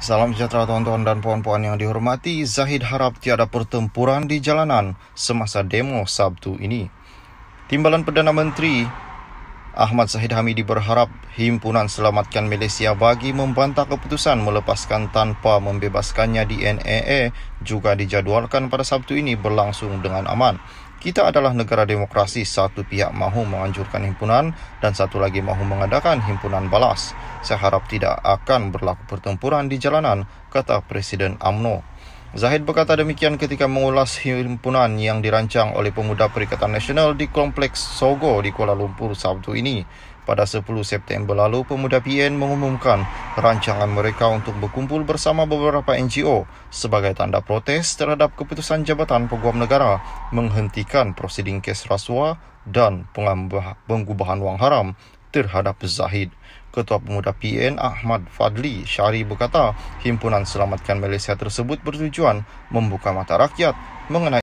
Salam sejahtera tuan-tuan dan puan-puan yang dihormati. Zahid harap tiada pertempuran di jalanan semasa demo Sabtu ini. Timbalan Perdana Menteri Ahmad Zahid Hamidi berharap himpunan selamatkan Malaysia bagi membantah keputusan melepaskan tanpa membebaskannya di NAA juga dijadualkan pada Sabtu ini berlangsung dengan aman. Kita adalah negara demokrasi, satu pihak mahu menganjurkan himpunan dan satu lagi mahu mengadakan himpunan balas. Saya harap tidak akan berlaku pertempuran di jalanan, kata Presiden AMNO. Zahid berkata demikian ketika mengulas himpunan yang dirancang oleh pemuda Perikatan Nasional di Kompleks Sogo di Kuala Lumpur Sabtu ini. Pada 10 September lalu, pemuda PN mengumumkan rancangan mereka untuk berkumpul bersama beberapa NGO sebagai tanda protes terhadap keputusan Jabatan Peguam Negara menghentikan prosiding kes rasuah dan pengubahan wang haram terhadap Zahid. Ketua Pemuda PN Ahmad Fadli Syari berkata, himpunan selamatkan Malaysia tersebut bertujuan membuka mata rakyat mengenai